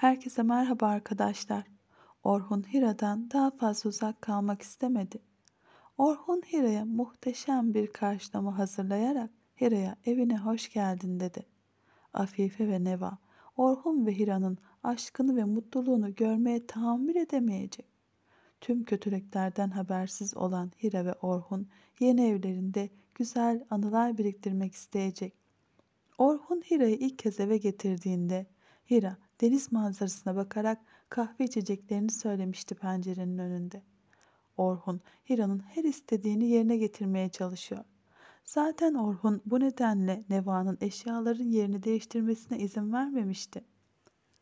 Herkese merhaba arkadaşlar. Orhun Hira'dan daha fazla uzak kalmak istemedi. Orhun Hira'ya muhteşem bir karşılama hazırlayarak Hira'ya evine hoş geldin dedi. Afife ve Neva Orhun ve Hira'nın aşkını ve mutluluğunu görmeye tahammül edemeyecek. Tüm kötülüklerden habersiz olan Hira ve Orhun yeni evlerinde güzel anılar biriktirmek isteyecek. Orhun Hira'yı ilk kez eve getirdiğinde Hira deniz manzarasına bakarak kahve içeceklerini söylemişti pencerenin önünde. Orhun, Hira'nın her istediğini yerine getirmeye çalışıyor. Zaten Orhun bu nedenle Neva'nın eşyaların yerini değiştirmesine izin vermemişti.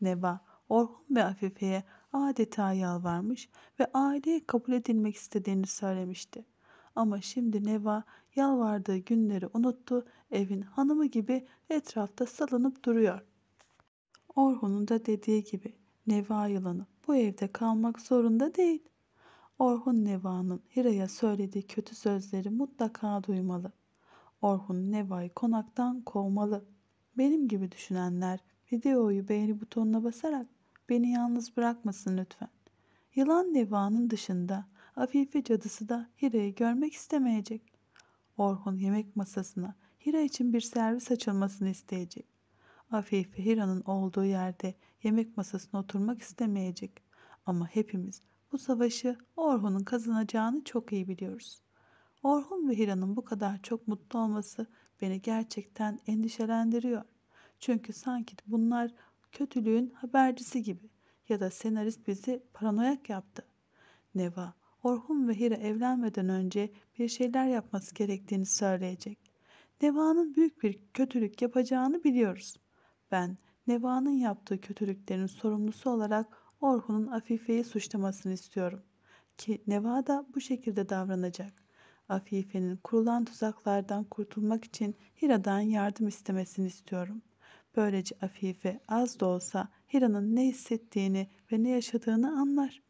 Neva, Orhun ve Afife'ye adeta yalvarmış ve aileye kabul edilmek istediğini söylemişti. Ama şimdi Neva yalvardığı günleri unuttu, evin hanımı gibi etrafta salınıp duruyor.'' Orhun'un da dediği gibi Neva yılanı bu evde kalmak zorunda değil. Orhun Neva'nın Hira'ya söylediği kötü sözleri mutlaka duymalı. Orhun Neva'yı konaktan kovmalı. Benim gibi düşünenler videoyu beğeni butonuna basarak beni yalnız bırakmasın lütfen. Yılan Neva'nın dışında Afife cadısı da Hira'yı görmek istemeyecek. Orhun yemek masasına Hira için bir servis açılmasını isteyecek. Afife Hira'nın olduğu yerde yemek masasına oturmak istemeyecek. Ama hepimiz bu savaşı Orhun'un kazanacağını çok iyi biliyoruz. Orhun ve Hira'nın bu kadar çok mutlu olması beni gerçekten endişelendiriyor. Çünkü sanki bunlar kötülüğün habercisi gibi ya da senarist bizi paranoyak yaptı. Neva, Orhun ve Hira evlenmeden önce bir şeyler yapması gerektiğini söyleyecek. Neva'nın büyük bir kötülük yapacağını biliyoruz. Ben Neva'nın yaptığı kötülüklerin sorumlusu olarak Orhun'un Afife'yi suçlamasını istiyorum. Ki Neva da bu şekilde davranacak. Afife'nin kurulan tuzaklardan kurtulmak için Hira'dan yardım istemesini istiyorum. Böylece Afife az da olsa Hira'nın ne hissettiğini ve ne yaşadığını anlar.